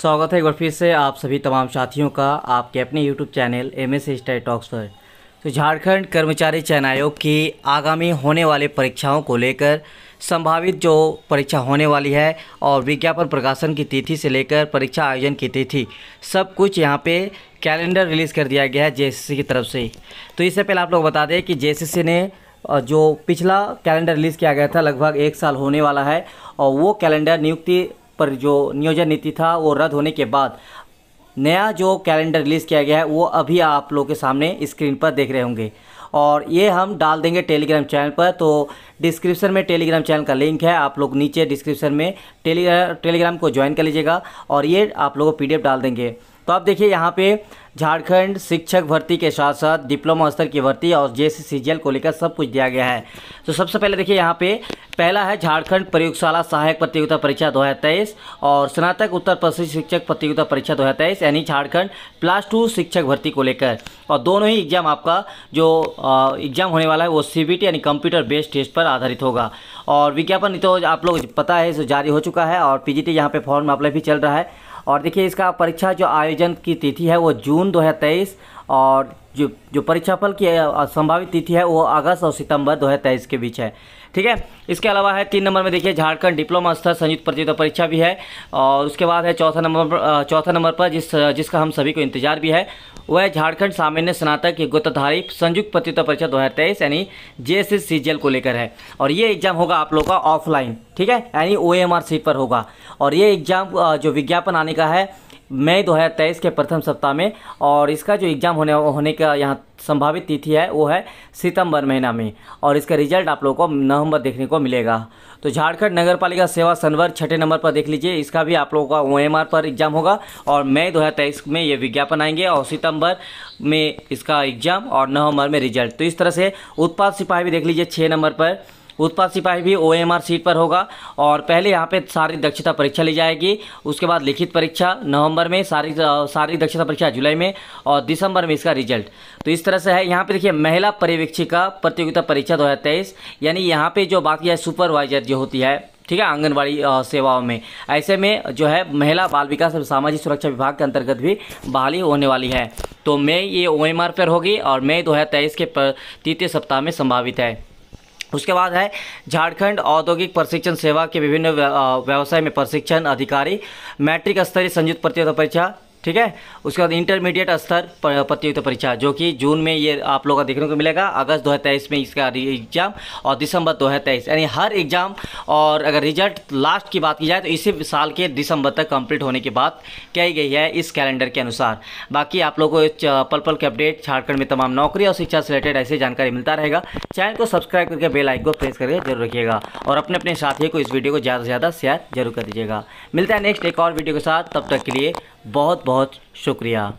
स्वागत है एक बार फिर से आप सभी तमाम साथियों का आपके अपने यूट्यूब चैनल एम एस स्टाई टॉक्स पर तो झारखंड कर्मचारी चयन आयोग की आगामी होने वाली परीक्षाओं को लेकर संभावित जो परीक्षा होने वाली है और विज्ञापन प्रकाशन की तिथि से लेकर परीक्षा आयोजन की तिथि सब कुछ यहाँ पे कैलेंडर रिलीज़ कर दिया गया है जे की तरफ से तो इससे पहले आप लोग बता दें कि जे ने जो पिछला कैलेंडर रिलीज़ किया गया था लगभग एक साल होने वाला है और वो कैलेंडर नियुक्ति पर जो नियोजन नीति था वो रद्द होने के बाद नया जो कैलेंडर रिलीज़ किया गया है वो अभी आप लोग के सामने स्क्रीन पर देख रहे होंगे और ये हम डाल देंगे टेलीग्राम चैनल पर तो डिस्क्रिप्शन में टेलीग्राम चैनल का लिंक है आप लोग नीचे डिस्क्रिप्शन में टेलीग्राम टेलीग्राम को ज्वाइन कर लीजिएगा और ये आप लोगों को पीडीएफ डाल देंगे तो आप देखिए यहाँ पे झारखंड शिक्षक भर्ती के साथ साथ डिप्लोमा स्तर की भर्ती और जे सी को लेकर सब कुछ दिया गया है तो सबसे पहले देखिए यहाँ पे पहला है झारखंड प्रयोगशाला सहायक प्रतियोगिता परीक्षा 2023 और स्नातक उत्तर प्रदेश शिक्षक प्रतियोगिता परीक्षा 2023 यानी झारखंड प्लस टू शिक्षक भर्ती को लेकर और दोनों ही एग्जाम आपका जो एग्जाम होने वाला है वो सी यानी कंप्यूटर बेस्ड टेस्ट पर आधारित होगा और विज्ञापन तो आप लोग पता है जारी हो चुका है और पी जी यहाँ पर फॉर्म अप्लाई भी चल रहा है और देखिए इसका परीक्षा जो आयोजन की तिथि है वो जून 2023 और जो जो परीक्षाफल की संभावित तिथि है वो अगस्त और सितंबर 2023 के बीच है ठीक है इसके अलावा है तीन नंबर में देखिए झारखंड डिप्लोमा स्तर संयुक्त प्रतियोगिता परीक्षा भी है और उसके बाद है चौथा नंबर चौथा नंबर पर जिस जिसका हम सभी को इंतजार भी है वह है झारखंड सामान्य स्नातक योग्यताधारी संयुक्त प्रतियोगिता परीक्षा दो यानी जे एस को लेकर है और ये एग्जाम होगा आप लोग का ऑफलाइन ठीक है यानी ओ पर होगा और ये एग्जाम जो विज्ञापन आने का है मई दो हज़ार तेईस के प्रथम सप्ताह में और इसका जो एग्ज़ाम होने होने का यहाँ संभावित तिथि है वो है सितंबर महीना में और इसका रिजल्ट आप लोगों को नवंबर देखने को मिलेगा तो झारखंड नगर पालिका सेवा सनवर छठे नंबर पर देख लीजिए इसका भी आप लोगों का ओ पर एग्ज़ाम होगा और मई तेईस में ये विज्ञापन आएंगे और सितंबर में इसका एग्ज़ाम और नवंबर में रिजल्ट तो इस तरह से उत्पाद सिपाही भी देख लीजिए छः नंबर पर उत्पाद सिपाही भी ओ सीट पर होगा और पहले यहाँ पे शारीरिक दक्षता परीक्षा ली जाएगी उसके बाद लिखित परीक्षा नवंबर में शारीरिक शारीरिक दक्षता परीक्षा जुलाई में और दिसंबर में इसका रिजल्ट तो इस तरह से है यहाँ पे देखिए महिला पर्यवेक्षिका प्रतियोगिता परीक्षा दो यानी यहाँ पर जो बात है सुपरवाइजर जो होती है ठीक है आंगनबाड़ी सेवाओं में ऐसे में जो है महिला बाल विकास और सामाजिक सुरक्षा विभाग के अंतर्गत भी बहाली होने वाली है तो मई ये ओ पर होगी और मई दो हज़ार तेईस के तृतीय सप्ताह में संभावित है उसके बाद है झारखंड औद्योगिक प्रशिक्षण सेवा के विभिन्न व्यवसाय में प्रशिक्षण अधिकारी मैट्रिक स्तरीय संयुक्त प्रतियोगिता परीक्षा ठीक है उसके बाद इंटरमीडिएट स्तर प्रतियोगिता परीक्षा जो कि जून में ये आप लोगों का देखने को मिलेगा अगस्त दो में इसका एग्जाम और दिसंबर दो यानी हर एग्जाम और अगर रिजल्ट लास्ट की बात की जाए तो इसी साल के दिसंबर तक कंप्लीट होने की बात कही गई है इस कैलेंडर के अनुसार बाकी आप लोगों को पल पल के अपडेट झारखंड में तमाम नौकरी और शिक्षा से रिलेटेड ऐसी जानकारी मिलता रहेगा चैनल को सब्सक्राइब करके बेल आइकन को प्रेस करके जरूर रखिएगा और अपने अपने साथियों को इस वीडियो को ज़्यादा से ज़्यादा शेयर जरूर कर दीजिएगा मिलता है नेक्स्ट एक और वीडियो के साथ तब तक के लिए बहुत बहुत बहुत शुक्रिया